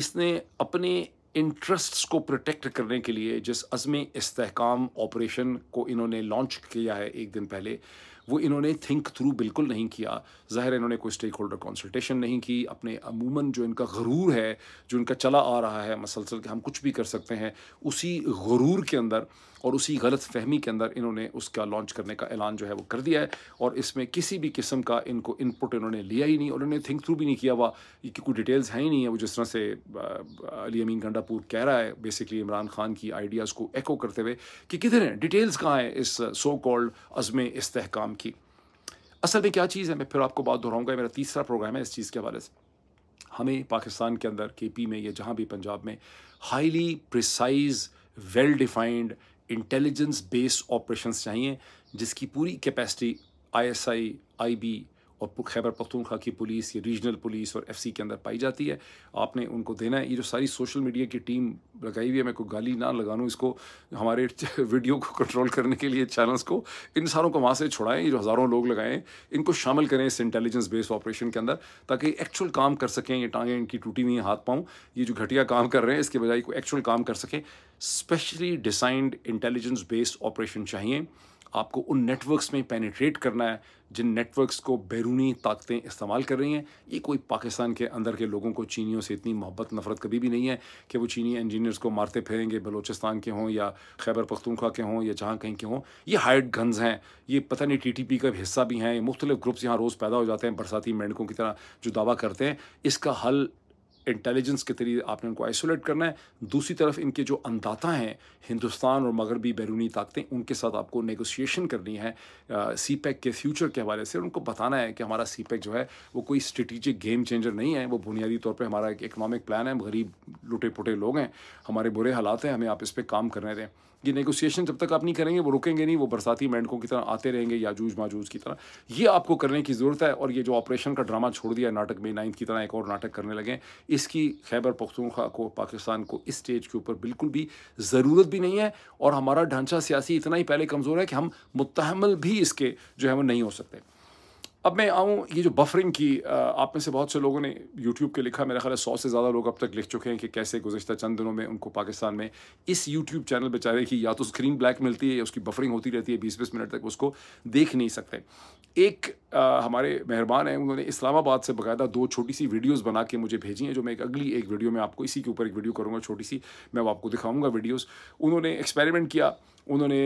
इसने अपने इंटरेस्ट्स को प्रोटेक्ट करने के लिए जिस अज़म इसकाम ऑपरेशन को इन्होंने लॉन्च किया है एक दिन पहले वो इन्होंने थिंक थ्रू बिल्कुल नहीं किया ज़ाहिर इन्होंने कोई स्टेक होल्डर कंसल्टेशन नहीं की अपने अमूमन जो इनका गरूर है जो इनका चला आ रहा है मसलसल कि हम कुछ भी कर सकते हैं उसी गरूर के अंदर और उसी गलत फहमी के अंदर इन्होंने उसका लॉन्च करने का ऐलान जो है वो कर दिया है और इसमें किसी भी किस्म का इनको इनपुट इन्होंने लिया ही नहीं और इन्होंने थिंक थ्रू भी नहीं किया हुआ कि कोई डिटेल्स है ही नहीं है वो जिस तरह से अली अमीन गंडापुर कह रहा है बेसिकली इमरान खान की आइडियाज़ को एको करते हुए कि किधर हैं डिटेल्स कहाँ हैं इस सो कॉल्ड अज़म इसकाम की असल में क्या चीज़ है मैं फिर आपको बात दोहराऊँगा मेरा तीसरा प्रोग्राम है इस चीज़ के हवाले से हमें पाकिस्तान के अंदर के पी में या जहाँ भी पंजाब में highly precise well defined intelligence based operations चाहिए जिसकी पूरी कैपेसिटी आईएसआई आईबी और खैबर पख्तूनखा की पुलिस या रीजनल पुलिस और एफसी के अंदर पाई जाती है आपने उनको देना है ये जो सारी सोशल मीडिया की टीम लगाई हुई है मैं कोई गाली ना लगानूँ इसको हमारे वीडियो को कंट्रोल करने के लिए चैनल्स को इन सारों को वहाँ से छुड़ाएं ये जो हज़ारों लोग लगाएं इनको शामिल करें इस इंटेलिजेंस बेस्ड ऑपरेशन के अंदर ताकि एक्चुअल काम कर सकें ये टाँगें इनकी टूटी हुई हाथ पाऊँ ये जो घटिया काम कर रहे हैं इसके बजाय कोई एक्चुअल काम कर सकें specially designed intelligence based operation चाहिए आपको उन नेटवर्क्स में पेनिट्रेट करना है जिन नेटवर्क्स को बैरूनी ताकतें इस्तेमाल कर रही हैं ये कोई पाकिस्तान के अंदर के लोगों को चीनीों से इतनी मोहब्बत नफरत कभी भी नहीं है कि वो चीनी इंजीनियर्स को मारते फेरेंगे बलोचिस्तान के हों या खैबर पख्तूनख्वा के हों या जहाँ कहीं के हों ये हाइड गन्स हैं ये पता नहीं टी टी पी का हिस्सा भी हैं मुख्तलिफ ग्रुप्स यहाँ रोज़ पैदा हो जाते हैं बरसाती मेंढकों की तरह जो दावा करते हैं इसका हल इंटेलिजेंस के जरिए आपने उनको आइसोलेट करना है दूसरी तरफ इनके जो अंदाता हैं हिंदुस्तान और मगरबी बैरूनी ताकतें उनके साथ आपको नेगोशिएशन करनी है सी पैक e के फ्यूचर के हवाले से उनको बताना है कि हमारा सी पैक e जो है वो कोई स्ट्रेटिजिक गेम चेंजर नहीं है वो बुनियादी तौर पर हमारा एक इकनॉमिक प्लान है गरीब लुटे पुटे लोग हैं हमारे बुरे हालात हैं हमें आप इस पर काम करने दें ये नेगोशिएशन जब तक आप नहीं करेंगे वो रुकेंगे नहीं वो बरसाती मेंढकों की तरह आते रहेंगे या जूझ माजूज की तरह ये आपको करने की ज़रूरत है और ये जो ऑपरेशन का ड्रामा छोड़ दिया नाटक में नाइन्थ की तरह एक और नाटक करने लगे इसकी खैबर पख्तूनख्वा को पाकिस्तान को इस स्टेज के ऊपर बिल्कुल भी ज़रूरत भी नहीं है और हमारा ढांचा सियासी इतना ही पहले कमज़ोर है कि हम मुतहमल भी इसके जो है वो नहीं हो सकते अब मैं आऊँ ये जो बफरिंग की आप में से बहुत से लोगों ने यूट्यूब के लिखा मेरा ख्याल है सौ से ज़्यादा लोग अब तक लिख चुके हैं कि कैसे गुजशत चंद दिनों में उनको पाकिस्तान में इस यूट्यूब चैनल बेचारे की या तो स्क्रीन ब्लैक मिलती है या उसकी बफरिंग होती रहती है बीस बीस मिनट तक उसको देख नहीं सकते एक आ, हमारे मेहरबान हैं उन्होंने इस्लामाबाद से बाकायदा दो छोटी सी वीडियोस बना के मुझे भेजी हैं जो मैं एक अगली एक वीडियो में आपको इसी के ऊपर एक वीडियो करूँगा छोटी सी मैं वो आपको दिखाऊँगा वीडियोस उन्होंने एक्सपेरिमेंट किया उन्होंने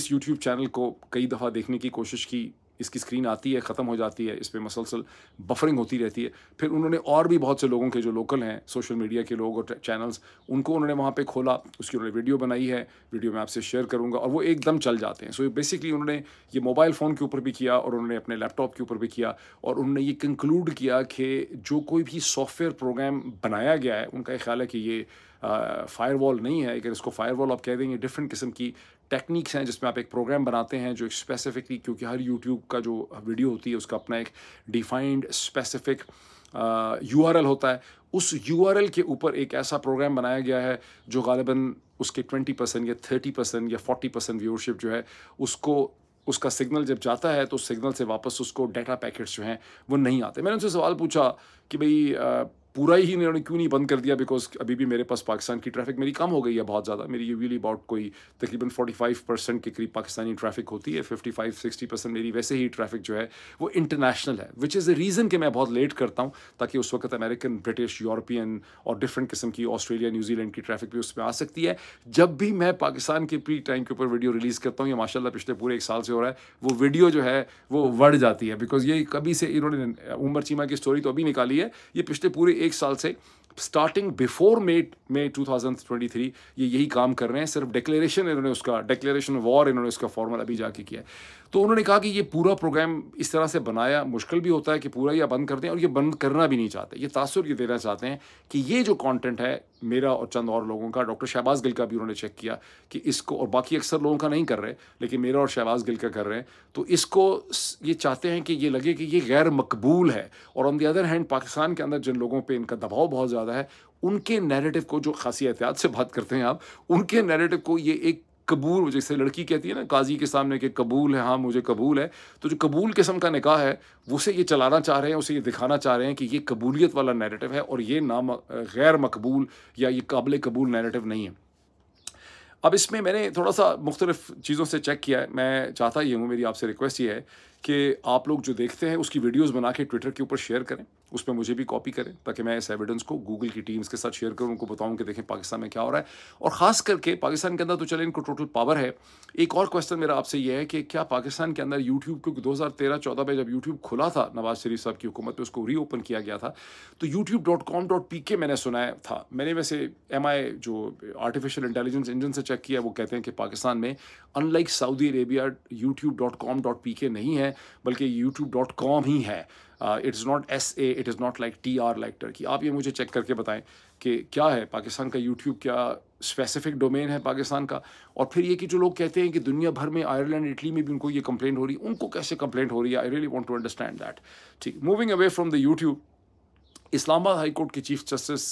इस यूट्यूब चैनल को कई दफ़ा देखने की कोशिश की इसकी स्क्रीन आती है ख़त्म हो जाती है इस पर मसलसल बफरिंग होती रहती है फिर उन्होंने और भी बहुत से लोगों के जो लोकल हैं सोशल मीडिया के लोग और चैनल्स उनको उन्होंने वहाँ पे खोला उसकी उन्होंने वीडियो बनाई है वीडियो मैं आपसे शेयर करूँगा और वो एकदम चल जाते हैं सो so, बेसिकली उन्होंने ये मोबाइल फ़ोन के ऊपर भी किया और उन्होंने अपने लैपटॉप के ऊपर भी किया और उन्होंने ये कंक्लूड किया कि जो कोई भी सॉफ्टवेयर प्रोग्राम बनाया गया है उनका ख्याल है कि ये फायरवॉल नहीं है अगर इसको फायरवॉल आप कह देंगे डिफरेंट किस्म की टेक्निक्स हैं जिसमें आप एक प्रोग्राम बनाते हैं जो स्पेसिफिकली क्योंकि हर यूट्यूब का जो वीडियो होती है उसका अपना एक डिफाइंड स्पेसिफिक यू होता है उस यू के ऊपर एक ऐसा प्रोग्राम बनाया गया है जो गालिबा उसके 20 परसेंट या 30 परसेंट या 40 परसेंट व्यूअरशिप जो है उसको उसका सिग्नल जब जाता है तो सिग्नल से वापस उसको डेटा पैकेट्स जो हैं वो नहीं आते मैंने उनसे सवाल पूछा कि भाई पूरा ही इन्होंने क्यों नहीं बंद कर दिया बिकॉज अभी भी मेरे पास पाकिस्तान की ट्रैफिक मेरी कम हो गई है बहुत ज़्यादा मेरी यूली अबाउट कोई तकरीबन 45 परसेंट के करीब पाकिस्तानी ट्रैफिक होती है 55 60 परसेंट मेरी वैसे ही ट्रैफिक जो है वो इंटरनेशनल है विच इज़ ए रीज़न कि मैं बहुत लेट करता हूँ ताकि उस वक्त अमेरिकन ब्रिटिश यूरोपियन और डिफरेंट किस्म की ऑस्ट्रेलिया न्यूजीलैंड की ट्रैफिक भी उसमें आ सकती है जब भी मैं पाकिस्तान के प्री टाइम के ऊपर वीडियो रिलीज़ करता हूँ या माशाला पिछले पूरे एक साल से हो रहा है वो वीडियो जो है वो बढ़ जाती है बिकॉज ये कभी से इन्होंने उमर चीमा की स्टोरी तो अभी निकाली है ये पिछले पूरे एक साल से स्टार्टिंग बिफोर मे मे 2023 ये यही काम कर रहे हैं सिर्फ डिक्लेरेशन इन्होंने उसका डिक्लेरेशन वॉर इन्होंने उसका फॉर्मल अभी जाके किया है तो उन्होंने कहा कि ये पूरा प्रोग्राम इस तरह से बनाया मुश्किल भी होता है कि पूरा ये बंद करते हैं और ये बंद करना भी नहीं चाहते ये तासर ये देना चाहते हैं कि ये जो कंटेंट है मेरा और चंद और लोगों का डॉक्टर शहबाज गिल का भी उन्होंने चेक किया कि इसको और बाकी अक्सर लोगों का नहीं कर रहे लेकिन मेरा और शहबाज गिल का कर रहे हैं तो इसको ये चाहते हैं कि ये लगे कि ये गैर मकबूल है और on the other hand Pakistan के अंदर जिन लोगों पर इनका दबाव बहुत ज़्यादा है उनके नैरेटिव को जो खासी एहतियात से बात करते हैं आप उनके नैरेटिव को ये एक कबूल जैसे लड़की कहती है ना काजी के सामने कि कबूल है हाँ मुझे कबूल है तो जो कबूल किस्म का निकाह है उसे ये चलाना चाह रहे हैं उसे ये दिखाना चाह रहे हैं कि ये कबूलियत वाला नैरेटिव है और ये नाम गैर मकबूल या ये काबिल कबूल नैरेटिव नहीं है अब इसमें मैंने थोड़ा सा मुख्तलिफ चीज़ों से चेक किया है मैं चाहता ही हूँ मेरी आपसे रिक्वेस्ट ये है कि आप लोग जो देखते हैं उसकी वीडियोस बना के ट्विटर के ऊपर शेयर करें उस पर मुझे भी कॉपी करें ताकि मैं इस एविडेंस को गूगल की टीम्स के साथ शेयर करूं उनको बताऊं कि देखें पाकिस्तान में क्या हो रहा है और ख़ास करके पाकिस्तान के अंदर तो चले इनको टोटल पावर है एक और क्वेश्चन मेरा आपसे यह है कि क्या पाकिस्तान के अंदर यूट्यूब क्योंकि दो हज़ार तेरह चौदह में जब यूट्यूब खुला था नवाज शरीफ साहब की हुकूमत में उसको रीओपन किया गया था तो YouTube dot com dot P K मैंने सुनाया था मैंने वैसे एम आई जो आर्टिफिशियल इंटेलिजेंस इंजन से चेक किया वो कहते हैं कि पाकिस्तान में unlike Saudi Arabia YouTube dot com dot P K नहीं है बल्कि यूट्यूब डॉट कॉम ही है it is not S A it is not like T R like Turkey आप ये मुझे चेक करके बताएं कि क्या है पाकिस्तान का यूट्यूब क्या स्पेसिफिक डोमेन है पाकिस्तान का और फिर ये कि जो लोग कहते हैं कि दुनिया भर में आयरलैंड इटली में भी उनको ये कंप्लेंट हो रही है उनको कैसे कंप्लेंट हो रही है I really want to understand that ठीक moving away from the YouTube Islamabad high court के चीफ जस्टिस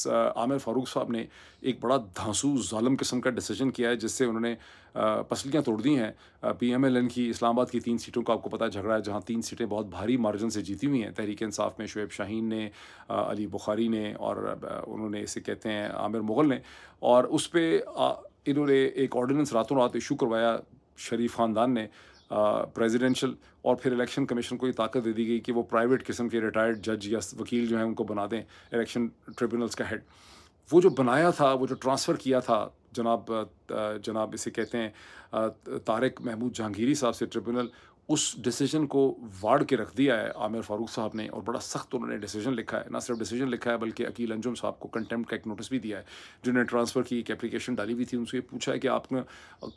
आमिर फारूक साहब ने एक बड़ा धांसू जालम किस्म का डिसीजन किया है जिससे उन्होंने पसलियाँ तोड़ दी हैं पी एम एल एन की इस्लामाबाद की तीन सीटों का आपको पता है झगड़ा है जहाँ तीन सीटें बहुत भारी मार्जिन से जीती हुई हैं तहरीक इंसाफ में शुएब शाहीन ने अली बुखारी ने और उन्होंने इसे कहते हैं आमिर मुग़ल ने और उस पर इन्होंने एक ऑर्डिनेंस रातों रात इशू करवाया शरीफ ख़ानदान ने प्रेसिडेंशियल और फिर इलेक्शन कमीशन को ये ताकत दे दी गई कि वो प्राइवेट किस्म के रिटायर्ड जज या वकील जो हैं उनको बना दें इलेक्शन ट्रिब्यूनल्स का हेड वो जो बनाया था वो जो ट्रांसफ़र किया था जनाब जनाब इसे कहते हैं तारक महमूद जहांगीरी साहब से ट्रिब्यूनल उस डिसीजन को वाड़ के रख दिया है आमिर फारूक साहब ने और बड़ा सख्त उन्होंने डिसीजन लिखा है ना सिर्फ डिसीजन लिखा है बल्कि अकील अंजुम साहब को कंटेम्प्ट का एक नोटिस भी दिया है जिन्होंने ट्रांसफ़र की एक एप्लीकेशन डाली हुई थी उनसे पूछा है कि आपने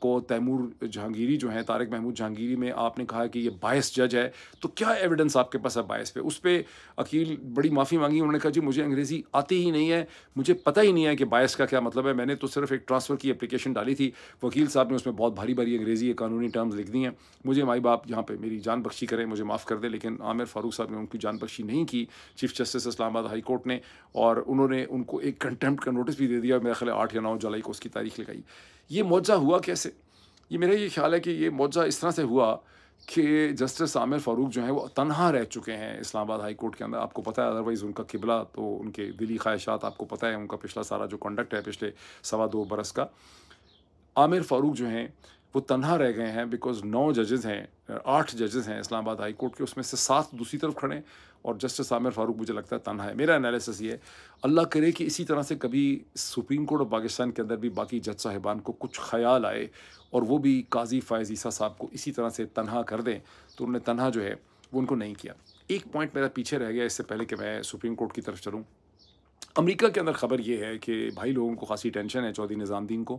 को तैमूर जहांगीरी जो है तारक महमूद जहांगीरी में आपने कहा कि ये बायस जज है तो क्या एविडेंस आपके पास है बायस पे उस पर अकील बड़ी माफ़ी मांगी उन्होंने कहा जी मुझे अंग्रेज़ी आती ही नहीं है मुझे पता ही नहीं है कि बायस का क्या मतलब है मैंने तो सिर्फ एक ट्रांसफ़र की एप्लीकेशन डाली थी वकील साहब ने उसमें बहुत भारी भारी अंग्रेज़ी कानूनी टर्म्स लिख दी हैं मुझे माई बाप यहाँ पे मेरी जान बख्शी करें मुझे माफ़ कर दे लेकिन आमिर फारूक साहब ने उनकी जान बख्शी नहीं की chief justice Islamabad high court ने और उन्होंने उनको एक कंटेम्प्ट का नोटिस भी दे दिया मेरा ख्याल आठ या नौ जुलाई को उसकी तारीख लगाई ये मुआवजा हुआ कैसे ये मेरा ये ख्याल है कि ये मुआवजा इस तरह से हुआ कि जस्टिस आमिर फ़ारूक जो है वो तनहा रह चुके हैं इस्लामाबाद हाई कोर्ट के अंदर आपको पता है अदरवाइज़ उनका किबला तो उनके दिली ख्वाहिशात आपको पता है उनका पिछला सारा जो कंडक्ट है पिछले सवा दो बरस का आमिर फ़ारूक जो हैं वो तन्हा रह गए हैं बिकॉज नौ जजेज़ हैं आठ जजेज हैं इस्लामाबाद हाई कोर्ट के उसमें से सात दूसरी तरफ खड़े हैं और जस्टिस आमिर फारूक मुझे लगता है तनहा है मेरा एनालिसिस ये अल्लाह करे कि इसी तरह से कभी सुप्रीम कोर्ट ऑफ पाकिस्तान के अंदर भी बाकी जज साहिबान को कुछ ख्याल आए और वो भी काजी फ़ायज़ ईसा साहब को इसी तरह से तनहा कर दें तो उन्होंने तनहा जो है वो उनको नहीं किया एक पॉइंट मेरा पीछे रह गया इससे पहले कि मैं सुप्रीम कोर्ट की तरफ चलूँ अमेरिका के अंदर खबर ये है कि भाई लोगों को खासी टेंशन है चौधरी निज़ामुद्दीन को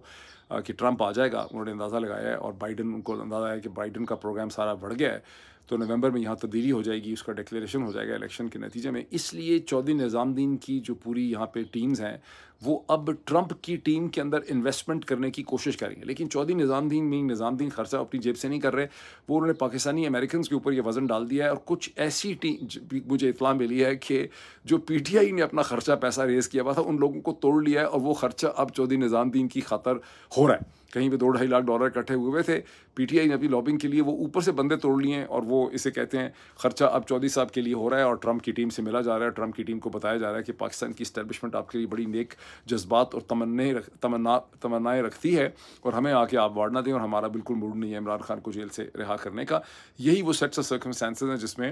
कि ट्रंप आ जाएगा उन्होंने अंदाज़ा लगाया है और बाइडन उनको अंदाज़ा है कि बाइडन का प्रोग्राम सारा बढ़ गया है तो नवंबर में यहाँ तब्दीली तो हो जाएगी उसका डिक्लेरेशन हो जाएगा इलेक्शन के नतीजे में इसलिए चौधरी निज़ामुद्दीन की जो पूरी यहाँ पे टीम्स हैं वो अब ट्रंप की टीम के अंदर इन्वेस्टमेंट करने की कोशिश करेंगे लेकिन चौधरी निज़ामुद्दीन मीन निज़ामुद्दीन खर्चा अपनी जेब से नहीं कर रहे वो उन्होंने पाकिस्तानी अमेरिकन के ऊपर ये वजन डाल दिया है और कुछ ऐसी टीम मुझे इतला मिली है कि जो पी टी आई ने अपना खर्चा पैसा रेज़ किया हुआ था उन लोगों को तोड़ लिया है और वो खर्चा अब चौधरी निज़ामुद्दीन की खातर हो रहा है कहीं पे दो ढाई लाख डॉलर इकट्ठे हुए थे पीटीआई ने अपनी लॉबिंग के लिए वो ऊपर से बंदे तोड़ लिए और वो इसे कहते हैं खर्चा अब चौधरी साहब के लिए हो रहा है और ट्रंप की टीम से मिला जा रहा है ट्रंप की टीम को बताया जा रहा है कि पाकिस्तान की स्टैब्लिशमेंट आपके लिए बड़ी नेक जज्बात और तमन्ने रख, तमन्ना तमन्नाएँ रखती है और हमें आके आप वाड़ना दें और हमारा बिल्कुल मूड नहीं है इमरान खान को जेल से रिहा करने का यही वो सेट्स ऑफ सर्कमस्टेंसेज हैं जिसमें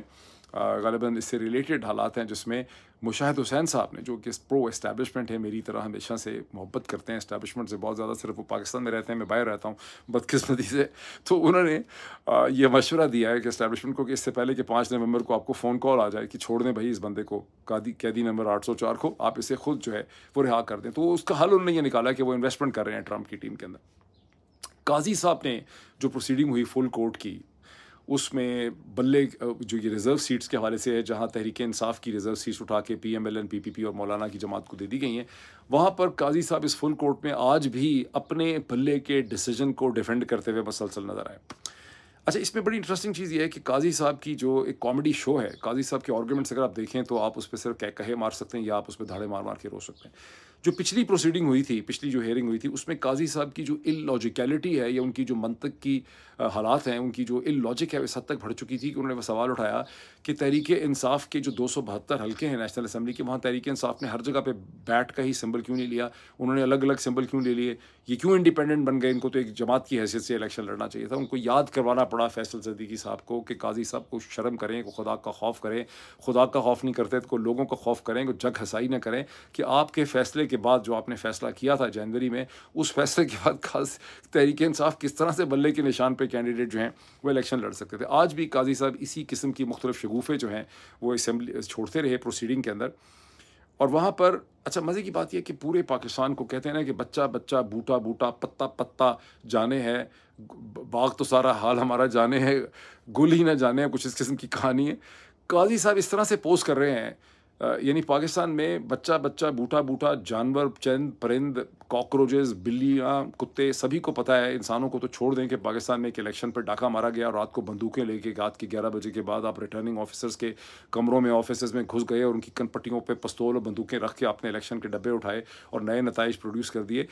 गलबा इससे रिलेटेड हालात हैं जिसमें मुशाहिद हुसैन साहब ने जो कि प्रो इस्टेबलिशमेंट है मेरी तरह हमेशा से मोहब्बत करते हैं इस्टेबलिशमेंट से बहुत ज़्यादा सिर्फ वो पाकिस्तान में रहते हैं मैं बाहर रहता हूँ बदकस्मती से तो उन्होंने ये मशवरा दिया है कि इस्टेबलिशमेंट को कि इससे पहले कि पाँच नवंबर को आपको फ़ोन कॉल आ जाए कि छोड़ दें भाई इस बंदे को कादी कैदी नंबर आठ सौ चार को आप इसे खुद जो है वो रिहा कर दें तो उसका हल उन्होंने ये निकाला कि वो इन्वेस्टमेंट कर रहे हैं ट्रंप की टीम के अंदर काजी साहब ने जो प्रोसीडिंग हुई फुल कोर्ट की उसमें बल्ले जो ये रिज़र्व सीट्स के हवाले से है जहाँ तहरीक इंसाफ की रिज़र्व सीट्स उठा के P M L N P P P और मौलाना की जमात को दे दी गई हैं वहाँ पर काजी साहब इस फुल कोर्ट में आज भी अपने बल्ले के डिसीजन को डिफेंड करते हुए मसलसल नज़र आए अच्छा इसमें बड़ी इंटरेस्टिंग चीज़ ये है कि काजी साहब की जो एक कॉमेडी शो है काजी साहब के आर्गूमेंट्स अगर आप देखें तो आप उस पर सिर्फ कह कहे मार सकते हैं या आप उस पर धाड़े मार मार के रो सकते हैं जो पिछली प्रोसीडिंग हुई थी पिछली जो हेयरिंग हुई थी उसमें काजी साहब की जो इल लॉजिकलिटी है या उनकी जो मंतक की हालात हैं उनकी जो इल लॉजिक है वह इस हद तक बढ़ चुकी थी कि उन्होंने वह सवाल उठाया कि तहरीक इंसाफ के जो दो सौ बहत्तर हल्के हैं नेशनल असम्बली के वहाँ तहरीक इंसाफ ने हर जगह पर बैठ का ही सिम्बल क्यों नहीं लिया उन्होंने अलग अलग सिम्बल क्यों ले लिए ये क्यों इंडिपेंडेंट बन गए इनको तो एक जमात की हैसियत से इलेक्शन लड़ना चाहिए था उनको याद करवाना पड़ा फैसल सदीकी साहब को कि काजी साहब को शर्म करें को खुदा का खौफ करें खुदा का खौफ नहीं करते तो लोगों का खौफ करें को जग हसाई ना करें कि आपके फैसले के बाद जो आपने फैसला किया था जनवरी में उस फैसले के बाद खास तहरीक इंसाफ किस तरह से बल्ले के निशान पर कैंडिडेट जो हैं वो इलेक्शन लड़ सकते थे आज भी काजी साहब इसी किस्म की मुख्तलिफ शगूफ़े जो हैं वो इसम्बली छोड़ते रहे प्रोसीडिंग के अंदर और वहाँ पर अच्छा मज़े की बात यह कि पूरे पाकिस्तान को कहते हैं ना कि बच्चा बच्चा बूटा बूटा पत्ता पत्ता जाने है बाग तो सारा हाल हमारा जाने है गुल ही ना जाने हैं कुछ इस किस्म की कहानी है काजी साहब इस तरह से पोस्ट कर रहे हैं यानी पाकिस्तान में बच्चा बच्चा बूटा बूटा जानवर चंद परिंद कॉकरोचेस बिल्लियाँ कुत्ते सभी को पता है इंसानों को तो छोड़ दें कि पाकिस्तान में एक इलेक्शन पर डाका मारा गया और रात को बंदूकें लेके रात के ग्यारह बजे के बाद आप रिटर्निंग ऑफिसर्स के कमरों में ऑफिस में घुस गए और उनकी कनपट्टियों पर पस्तौल और बंदूकें रख के आपने इलेक्शन के डब्बे उठाए और नए नतज प्रोड्यूस कर दिए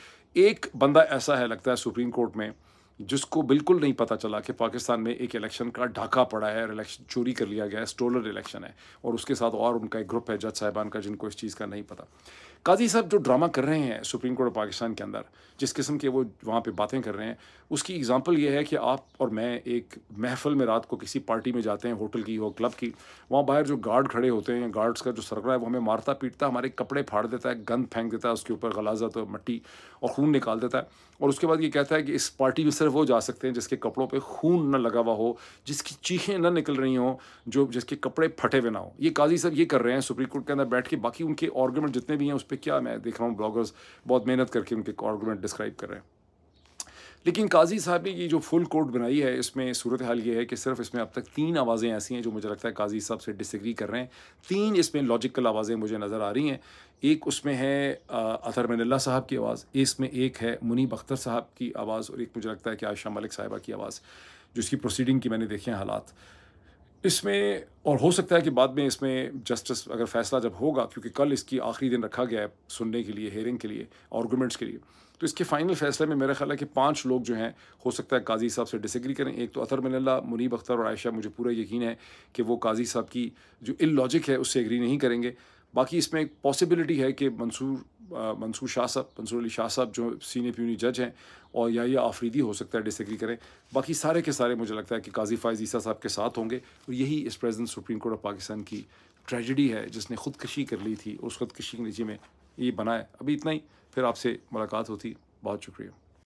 एक बंदा ऐसा है लगता है सुप्रीम कोर्ट में जिसको बिल्कुल नहीं पता चला कि पाकिस्तान में एक इलेक्शन का ढाका पड़ा है और इलेक्शन चोरी कर लिया गया है स्टोलर इलेक्शन है और उसके साथ और उनका एक ग्रुप है जज साहिबान का जिनको इस चीज़ का नहीं पता काजी साहब जो ड्रामा कर रहे हैं सुप्रीम कोर्ट ऑफ पाकिस्तान के अंदर जिस किस्म के वो वहाँ पे बातें कर रहे हैं उसकी एग्जांपल ये है कि आप और मैं एक महफल में रात को किसी पार्टी में जाते हैं होटल की हो क्लब की वहाँ बाहर जो गार्ड खड़े होते हैं गार्ड्स का जो सरकड़ा है वो हमें मारता पीटता हमारे कपड़े फाड़ देता है गंद फेंक देता है उसके ऊपर गलाजा तो मट्टी और खून निकाल देता है और उसके बाद ये कहता है कि इस पार्टी में सिर्फ वो जा सकते हैं जिसके कपड़ों पर खून न लगा हुआ हो जिसकी चीखें न निकल रही हों जो जिसके कपड़े फटे हुए ना हो ये काजी साहब ये कर रहे हैं सुप्रीम कोर्ट के अंदर बैठ के बाकी उनके ऑर्गूमेंट जितने भी हैं उस पर पर क्या मैं देख रहा हूँ ब्लॉगर्स बहुत मेहनत करके उनके आर्गूमेंट डिस्क्राइब कर रहे हैं लेकिन काजी साहब ने ये जो फुल कोर्ट बनाई है इसमें सूरत हाल ये है कि सिर्फ इसमें अब तक तीन आवाज़ें ऐसी हैं जो मुझे लगता है काजी साहब से डिसग्री कर रहे हैं तीन इसमें लॉजिकल आवाज़ें मुझे नज़र आ रही हैं एक उसमें है अतर मिनल्ला साहब की आवाज़ इसमें एक है मुनीब अख्तर साहब की आवाज़ और एक मुझे लगता है कि आयशा मलिक साहिबा की आवाज़ जिसकी प्रोसीडिंग की मैंने देखे हैं हालात इसमें और हो सकता है कि बाद में इसमें जस्टिस अगर फैसला जब होगा क्योंकि कल इसकी आखिरी दिन रखा गया है सुनने के लिए हेयरिंग के लिए आर्गूमेंट्स के लिए तो इसके फाइनल फैसले में मेरा ख्याल है कि पांच लोग जो हैं हो सकता है काजी साहब से डिसग्री करें एक तो अतर मिनल्ला मुनीब अख्तर और आयशा मुझे पूरा यकीन है कि वो काजी साहब की जो इन लॉजिक है उससे एग्री नहीं करेंगे बाकी इसमें एक पॉसिबिलिटी है कि मंसूर मंसूर शाह साहब मंसूर अली शाह साहब जो सीनियर प्यूनी जज हैं और या ये आफरीदी हो सकता है डिसग्री करें बाकी सारे के सारे मुझे लगता है कि काजी फायज ईसा साहब के साथ होंगे और यही इस present supreme court of Pakistan की ट्रेजिडी है जिसने खुदकशी कर ली थी उस खुदकशी के नीचे में ये बनाया अभी इतना ही फिर आपसे मुलाकात होती बहुत शुक्रिया